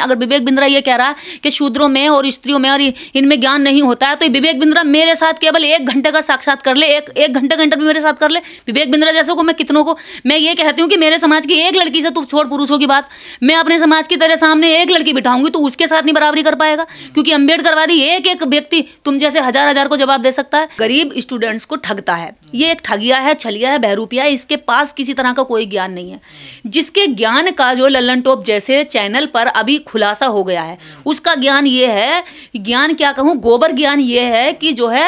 अगर विवेक बिंद्रा ये कह रहा है कि शूद्रों में और स्त्रियों में और इनमें ज्ञान नहीं होता है तो विवेक बिंद्रा मेरे साथ केवल एक घंटे का साक्षात कर ले एक एक घंटे का इंटरव्यू मेरे साथ कर ले विवेक बिंद्रा जैसे को मैं कितनों को मैं ये कहती हूँ कि मेरे समाज की एक लड़की से तू छोड़ पुरुषों की बात मैं अपने समाज की तरह सामने एक लड़की बिठाऊंगी तो उसके साथ नहीं बराबरी कर पाएगा क्योंकि अम्बेडकर वादी एक एक व्यक्ति तुम जैसे हजार हजार को जवाब दे सकता है गरीब स्टूडेंट्स को ठगता है ये एक ठगिया है छलिया है बहरूपिया है इसके पास किसी तरह का कोई ज्ञान नहीं है जिसके ज्ञान का जो लल्लन टॉप जैसे चैनल पर अभी खुलासा हो गया है उसका ज्ञान ये है ज्ञान क्या कहूँ गोबर ज्ञान ये है कि जो है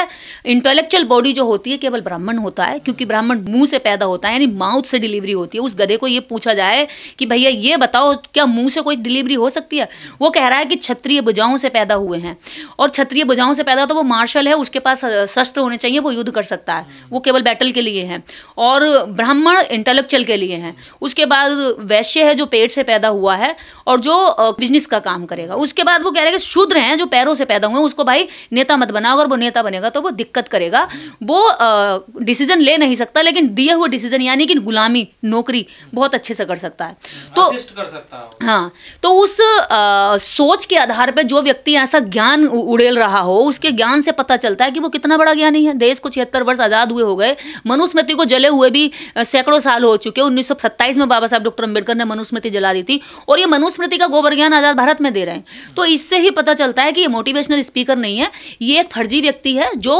इंटेलेक्चुअल बॉडी जो होती है केवल ब्राह्मण होता है क्योंकि ब्राह्मण मुंह से पैदा होता है यानी माउथ से डिलीवरी होती है उस गधे को ये पूछा जाए कि भैया ये बताओ क्या मुंह से कोई डिलीवरी हो सकती है वो कह रहा है कि क्षत्रिय बुजाओं से पैदा हुए हैं और क्षत्रिय बुजाओं से पैदा तो वो मार्शल है उसके पास शस्त्र होने चाहिए वो युद्ध कर सकता है वो केवल बैटल के लिए है और ब्राह्मण इंटेलेक्चुअल के लिए है उसके बाद वैश्य है जो पेट से पैदा हुआ है और जो बिजनेस का काम करेगा उसके बाद वो कह रहे हैं कि शूद्र हैं जो पैरों से पैदा हुए उसको भाई नेता मत बनाओ अगर वो नेता बनेगा तो वो दिक्कत करेगा वो डिसीजन ले नहीं सकता लेकिन दिए हुए डिसीजन यानी कि गुलामी नौकरी बहुत अच्छे से कर सकता है तो कर सकता हाँ तो उस आ, सोच के आधार पर जो व्यक्ति ऐसा ज्ञान उड़ेल रहा हो उसके ज्ञान से पता चलता है कि वो कितना बड़ा ज्ञानी है देश को छिहत्तर वर्ष आज़ाद हुए हो गए मनुस्मृति को जले हुए भी सैकड़ों साल हो चुके उन्नीस में बाबा साहब डॉक्टर अम्बेडकर ने मनुस्मृति जला दी थी और ये मनुस्मृति का गोबर ज्ञान आज़ाद भारत में दे रहे हैं तो इससे ही पता चलता है कि ये मोटिवेशनल स्पीकर नहीं है ये एक फर्जी व्यक्ति है जो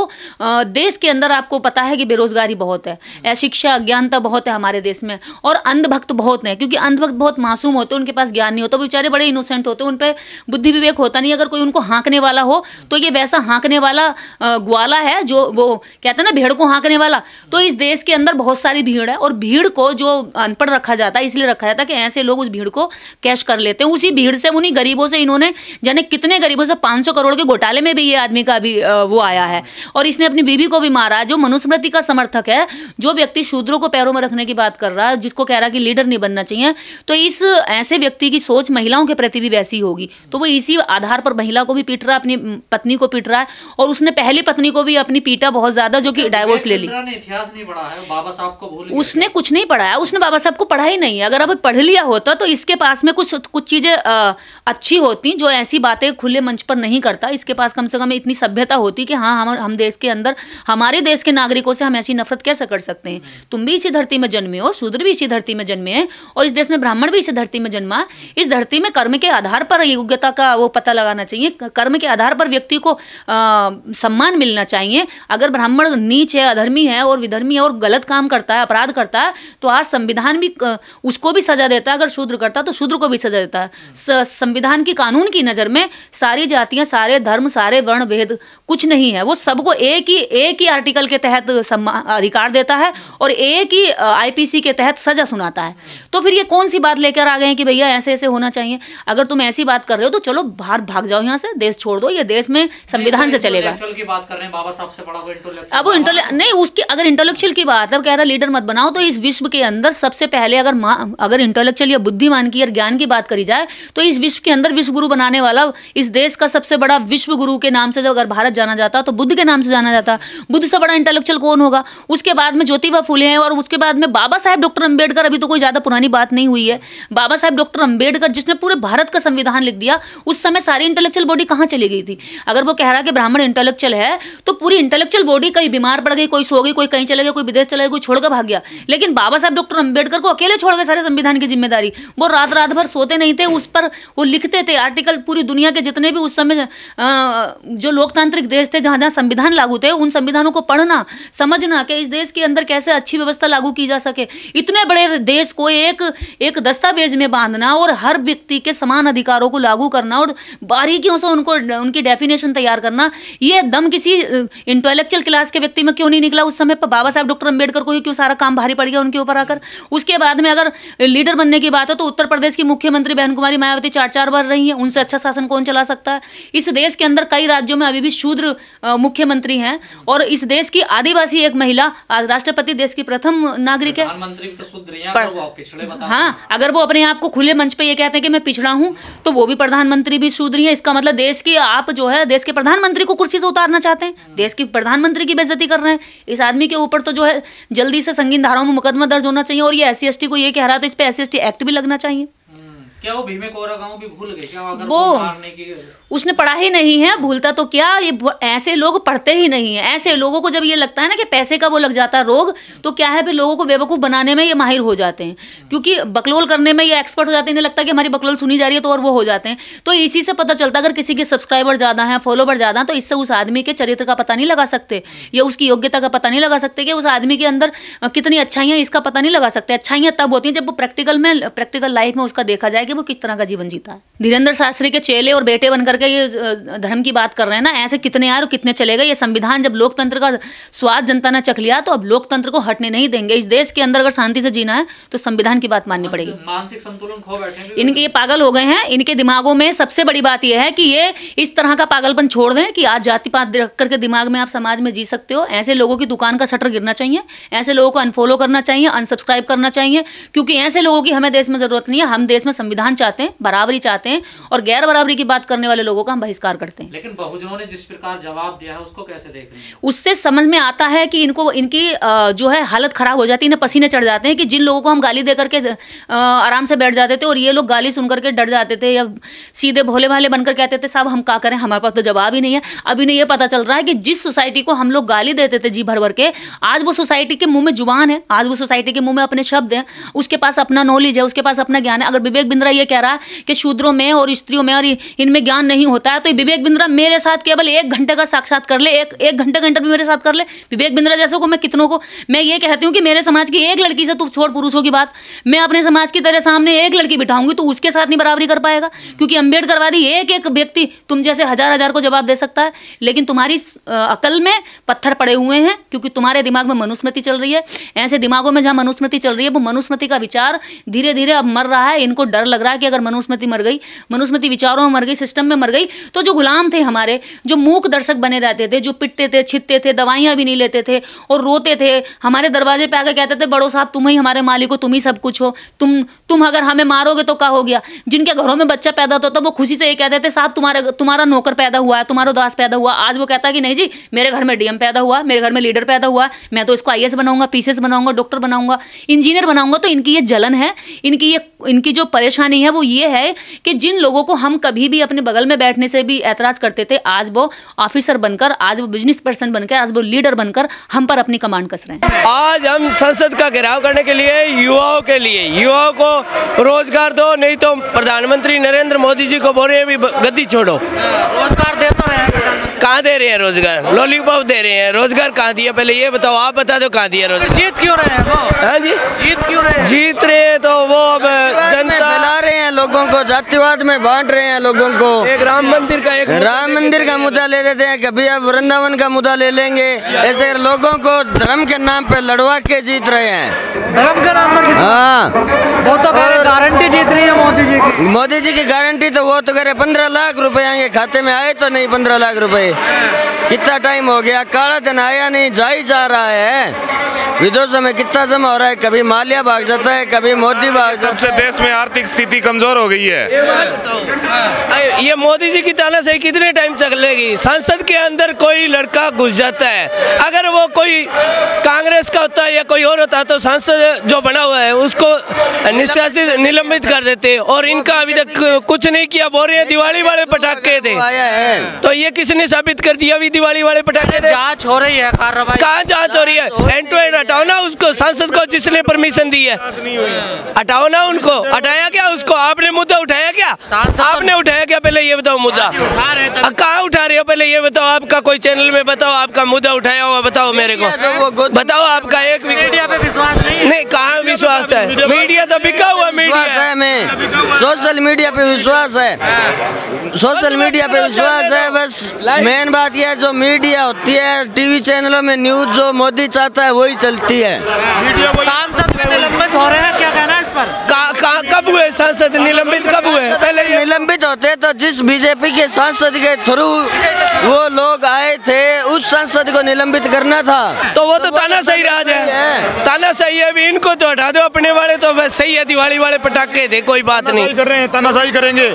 देश के अंदर आपको पता है कि बेरोजगारी बहुत है अशिक्षा अज्ञानता बहुत है हमारे देश में और अंधभक्त बहुत नहीं क्योंकि अंधभक्त बहुत मासूम होते हैं उनके पास ज्ञान नहीं होता बेचारे बड़े इनोसेंट होते हैं उन पर बुद्धि विवेक होता नहीं अगर कोई उनको हाँकने वाला हो तो ये वैसा हाँकने वाला ग्वाला है जो वो कहते हैं ना भेड़ को हाँकने वाला तो इस देश के अंदर बहुत सारी भीड़ है और भीड़ को जो अनपढ़ रखा जाता है इसलिए रखा जाता है कि ऐसे लोग उस भीड़ को कैश कर लेते हैं उसी भीड़ सब उन्हीं गरीबों से इन्होंने जाने कितने गरीबों से 500 करोड़ के घोटाले में भी ये आदमी का अभी वो आया है और इसने अपनी बीबी को भी मारा जो मनुस्मृति का समर्थक है जो व्यक्ति शूद्रों को पैरों में रखने की बात कर रहा है जिसको कह रहा कि लीडर नहीं बनना चाहिए तो इस ऐसे व्यक्ति की सोच महिलाओं के प्रति भी वैसी होगी तो वो इसी आधार पर महिला को भी पीट रहा अपनी पत्नी को पीट रहा है और उसने पहली पत्नी को भी अपनी पीटा बहुत ज्यादा जो कि डायवोर्स ले ली इतिहास नहीं पढ़ा है बाबा साहब को भूल उसने कुछ नहीं पढ़ाया उसने बाबा साहब को पढ़ा ही नहीं अगर अब पढ़ लिया होता तो इसके पास में कुछ कुछ चीजें अच्छी होती जो ऐसी बातें खुले मंच पर नहीं करता इसके पास कम से कम इतनी सभ्यता होती कि हाँ हम हम देश के अंदर हमारे देश के नागरिकों से हम ऐसी नफरत कैसे कर सकते हैं हम्म। तुम भी इसी धरती में जन्मे हो शूद्र भी इसी धरती में जन्मे हैं और इस देश में ब्राह्मण भी इसी धरती में जन्मा हम्म। इस धरती में कर्म के आधार पर योग्यता का वो पता लगाना चाहिए कर्म के आधार पर व्यक्ति को सम्मान मिलना चाहिए अगर ब्राह्मण नीच है अधर्मी है और विधर्मी है और गलत काम करता है अपराध करता है तो आज संविधान भी उसको भी सजा देता है अगर शूद्र करता है तो शूद्र को भी सजा देता है हम्म। संविधान की कानून की नज़र में सारी जातियां सारे धर्म सारे वर्ण भेद कुछ नहीं है वो सबको एक ही एक ही आर्टिकल के तहत अधिकार देता है और एक ही आईपीसी के तहत सजा सुनाता है तो फिर ये कौन सी बात लेकर आ गए हैं कि भैया ऐसे ऐसे होना चाहिए अगर तुम ऐसी बात कर रहे हो तो चलो बाहर भाग जाओ यहाँ से देश छोड़ दो ये देश में संविधान से चलेगा अब नहीं उसकी अगर इंटेलेक्चुअल की बात अब कह रहा लीडर मत बनाओ तो इस विश्व के अंदर सबसे पहले अगर अगर इंटेलेक्चुअल या बुद्धिमान की या ज्ञान की बात करी जाए तो इस इस विश्व के अंदर विश्व गुरु बनाने वाला इस देश का सबसे बड़ा विश्व गुरु के नाम से जब अगर भारत जाना जाता तो बुद्ध के नाम से जाना जाता बुद्ध से बड़ा इंटेलेक्चुअल कौन होगा उसके बाद में ज्योतिबा फूले हैं और उसके बाद में बाबा साहेब डॉक्टर अम्बेडकर अभी तो कोई ज़्यादा पुरानी बात नहीं हुई है बाबा साहेब डॉक्टर अम्बेडकर जिसने पूरे भारत का संविधान लिख दिया उस समय सारी इंटेलेक्चुअल बॉडी कहाँ चली गई थी अगर वो कह रहा कि ब्राह्मण इंटेलेक्चुअल है तो पूरी इंटेलेक्चुअल बॉडी कहीं बीमार पड़ गई कोई सो गई कोई कहीं चले गए कोई विदेश चले गए कोई छोड़कर भाग गया लेकिन बाबा साहब डॉक्टर अम्बेडकर को अकेले छोड़ गए सारे संविधान की जिम्मेदारी वो रात रात भर सोते नहीं थे उस पर वो लिखते थे आर्टिकल पूरी दुनिया के जितने भी उस समय जो लोकतांत्रिक देश थे जहाँ जहाँ संविधान लागू थे उन संविधानों को पढ़ना समझना कि इस देश के अंदर कैसे अच्छी व्यवस्था लागू की जा सके इतने बड़े देश को एक एक दस्तावेज में बांधना और हर व्यक्ति के समान अधिकारों को लागू करना और बारीकियों से उनको उनकी डेफिनेशन तैयार करना ये दम किसी इंटेलेक्चुअल क्लास के व्यक्ति में क्यों नहीं निकला उस समय पर बाबा साहब डॉक्टर अम्बेडकर को ही क्यों सारा काम भारी पड़ गया उनके ऊपर आकर उसके बाद में अगर लीडर बनने की बात है तो उत्तर प्रदेश की मुख्यमंत्री बहन कुमारी मायावती राष्ट्रपति चार चार बार रही हैं उनसे अच्छा शासन कौन चला सकता है इस देश के अंदर कई राज्यों में अभी भी शूद्र मुख्यमंत्री हैं और इस देश की आदिवासी एक महिला आज राष्ट्रपति देश की प्रथम नागरिक है तो हाँ अगर वो अपने आप को खुले मंच पर ये कहते हैं कि मैं पिछड़ा हूँ तो वो भी प्रधानमंत्री भी शूद्री है इसका मतलब देश की आप जो है देश के प्रधानमंत्री को कुर्सी से उतारना चाहते हैं हम्म। देश की प्रधानमंत्री की बेजती कर रहे हैं इस आदमी के ऊपर तो जो है जल्दी से संगीन धाराओं में मुकदमा दर्ज होना चाहिए और ये एस सी को ये कह रहा था तो इस पर एस सी एक्ट भी लगना चाहिए क्या वो भीमे कोरा भी भूल गए क्या अगर वो मारने की उसने पढ़ा ही नहीं है भूलता तो क्या ये ऐसे लोग पढ़ते ही नहीं है ऐसे लोगों को जब ये लगता है ना कि पैसे का वो लग जाता है रोग तो क्या है फिर लोगों को बेवकूफ़ बनाने में ये माहिर हो जाते हैं क्योंकि बकलोल करने में ये एक्सपर्ट हो जाते हैं इन्हें लगता है कि हमारी बकलोल सुनी जा रही है तो और वो हो जाते हैं तो इसी से पता चलता अगर किसी के सब्सक्राइबर ज़्यादा हैं फॉलोवर ज़्यादा हैं तो इससे उस आदमी के चरित्र का पता नहीं लगा सकते या उसकी योग्यता का पता नहीं लगा सकते कि उस आदमी के अंदर कितनी अच्छाइयाँ इसका पता नहीं लगा सकते अच्छाइयाँ तब होती हैं जब वो प्रैक्टिकल में प्रैक्टिकल लाइफ में उसका देखा जाए कि वो किस तरह का जीवन जीता है धीरेन्द्र शास्त्री के चेले और बेटे बनकर के ये धर्म की बात कर रहे हैं ना ऐसे कितने आए और कितने चले गए ये संविधान जब लोकतंत्र का स्वाद जनता ने चख लिया तो अब लोकतंत्र को हटने नहीं देंगे इस देश के अंदर अगर शांति से जीना है तो संविधान की बात माननी पड़ेगी मानसिक संतुलन खो बैठे तो इनके ये पागल हो गए हैं इनके दिमागों में सबसे बड़ी बात यह है कि ये इस तरह का पागलपन छोड़ दें कि आज पात रख करके दिमाग में आप समाज में जी सकते हो ऐसे लोगों की दुकान का शटर गिरना चाहिए ऐसे लोगों को अनफॉलो करना चाहिए अनसब्सक्राइब करना चाहिए क्योंकि ऐसे लोगों की हमें देश में जरूरत नहीं है हम देश में संविधान चाहते हैं बराबरी चाहते जाते हैं और गैर बराबरी की बात करने वाले लोगों का हम बहिष्कार करते हैं लेकिन बहुजनों ने जिस प्रकार जवाब दिया है उसको कैसे देख रहे हैं उससे समझ में आता है कि इनको इनकी जो है हालत खराब हो जाती है इन्हें पसीने चढ़ जाते हैं कि जिन लोगों को हम गाली दे करके आराम से बैठ जाते थे और ये लोग गाली सुन करके डर जाते थे या सीधे भोले भाले बनकर कहते थे साहब हम क्या करें हमारे पास तो जवाब ही नहीं है अब इन्हें यह पता चल रहा है कि जिस सोसाइटी को हम लोग गाली देते थे जी भर भर के आज वो सोसाइटी के मुंह में जुबान है आज वो सोसाइटी के मुंह में अपने शब्द हैं उसके पास अपना नॉलेज है उसके पास अपना ज्ञान है अगर विवेक बिंद्रा ये कह रहा है कि शूद्रों में और स्त्रियों में और इनमें ज्ञान नहीं होता है तो विवेक बिंद्रा मेरे साथ केवल एक घंटे का साक्षात कर ले एक एक घंटे का इंटरव्यू मेरे साथ कर ले विवेक बिंद्रा जैसे को मैं कितनों को मैं ये कहती हूँ कि मेरे समाज की एक लड़की से तू छोड़ पुरुषों की बात मैं अपने समाज की तरह सामने एक लड़की बिठाऊंगी तो उसके साथ नहीं बराबरी कर पाएगा क्योंकि अम्बेडकर वादी एक एक व्यक्ति तुम जैसे हजार हजार को जवाब दे सकता है लेकिन तुम्हारी अकल में पत्थर पड़े हुए हैं क्योंकि तुम्हारे दिमाग में मनुस्मृति चल रही है ऐसे दिमागों में जहाँ मनुस्मृति चल रही है वो मनुस्मृति का विचार धीरे धीरे अब मर रहा है इनको डर लग रहा है कि अगर मनुस्मृति मर गई मनुस्मृति विचारों में मर गई सिस्टम में मर गई तो जो गुलाम थे हमारे जो मूक दर्शक बने रहते थे जो पिटते थे छिटते थे दवाइयाँ भी नहीं लेते थे और रोते थे हमारे दरवाजे पर आकर कहते थे बड़ो साहब तुम ही हमारे मालिक हो तुम ही सब कुछ हो तुम तुम अगर हमें मारोगे तो क्या हो गया जिनके घरों में बच्चा पैदा होता था वो खुशी से ये कहते थे साहब तुम्हारा तुम्हारा नौकर पैदा हुआ है तुम्हारा दास पैदा हुआ आज वो कहता कि नहीं जी मेरे घर में डीएम पैदा हुआ मेरे घर में लीडर पैदा हुआ मैं तो इसको आई बनाऊंगा पीसीएस बनाऊंगा डॉक्टर बनाऊंगा इंजीनियर बनाऊंगा तो इनकी ये जलन है इनकी ये इनकी जो परेशानी है वो ये है कि जिन लोगों को हम कभी भी अपने बगल में बैठने से भी ऐतराज करते थे आज वो ऑफिसर बनकर आज वो बिजनेस पर्सन बनकर आज वो लीडर बनकर हम पर अपनी कमांड कस रहे हैं आज हम संसद का घेराव करने के लिए युवाओं के लिए युवाओं को रोजगार दो नहीं तो प्रधानमंत्री नरेंद्र मोदी जी को बोल रहे हैं गति छोड़ो रोजगार दे तो रहे कहाँ दे रहे हैं रोजगार लॉलीपॉप दे रहे हैं रोजगार कहाँ दिया पहले ये बताओ आप बता दो कहाँ दिया रोजगार जीत क्यों रहे हैं वो हाँ जी जीत क्यों रहे हैं जीत रहे हैं तो वो अब जातिवाद में बांट रहे हैं लोगों को एक राम मंदिर का एक राम मंदिर का मुद्दा ले लेते हैं कभी आप वृंदावन का मुद्दा ले लेंगे ऐसे लोगों को धर्म के नाम पर लड़वा के जीत रहे हैं धर्म के नाम पर हाँ वो तो गारंटी जीत रही है मोदी जी की मोदी जी की गारंटी तो वो तो कह रहे पंद्रह लाख रूपए आएंगे खाते में आए तो नहीं पंद्रह लाख रूपए कितना टाइम हो गया काला दिन आया नहीं जा ही जा रहा है विदेशों में कितना जमा हो रहा है कभी मालिया भाग जाता है कभी मोदी भाग जाता है देश में आर्थिक स्थिति कमजोर हो गई है है तो तो ये मोदी जी की ताना से कितने टाइम तक लेगी संसद के अंदर कोई लड़का घुस जाता है अगर वो कोई कांग्रेस का होता है या कोई और होता है तो सांसद जो बना हुआ है उसको निशासित निलंबित कर देते और इनका अभी तक कुछ नहीं किया बोल रहे दिवाली वाले पटाखे थे तो ये किसने साबित कर दिया अभी दिवाली वाले पटाखे जाँच हो रही है कहाँ जाँच हो रही है एंड टू एंड हटाओ ना उस उसको सांसद को जिसने परमिशन दी है हटाओ ना उनको हटाया क्या उसको आपने मुद्दा उठाया क्या तो- आपने उठाया क्या पहले ये बताओ मुद्दा कहाँ उठा रहे हो पहले ये बताओ आपका कोई चैनल में बताओ आपका मुद्दा उठाया हुआ बताओ मेरे को तो बताओ आपका एक मीडिया पे विश्वास नहीं कहाँ विश्वास है मीडिया तो बिका हुआ मीडिया सोशल मीडिया पे विश्वास है हाँ। सोशल मीडिया पे विश्वास है बस तो मेन बात यह है जो मीडिया होती है टीवी चैनलों में न्यूज जो मोदी चाहता है वही चलती है सांसद निलंबित हो रहे हैं क्या कहना है इस पर कहाँ कब हुए सांसद निलंबित कब हुए पहले निलंबित होते तो जिस बीजेपी के सांसद के थ्रू वो लोग आए थे उस सांसद को निलंबित करना था तो वो तो, तो ताना सही राज है ताना सही है भी इनको तो हटा दो अपने वाले तो सही है दिवाली वाले पटाखे थे कोई बात नहीं कर रहे हैं ताना सही करेंगे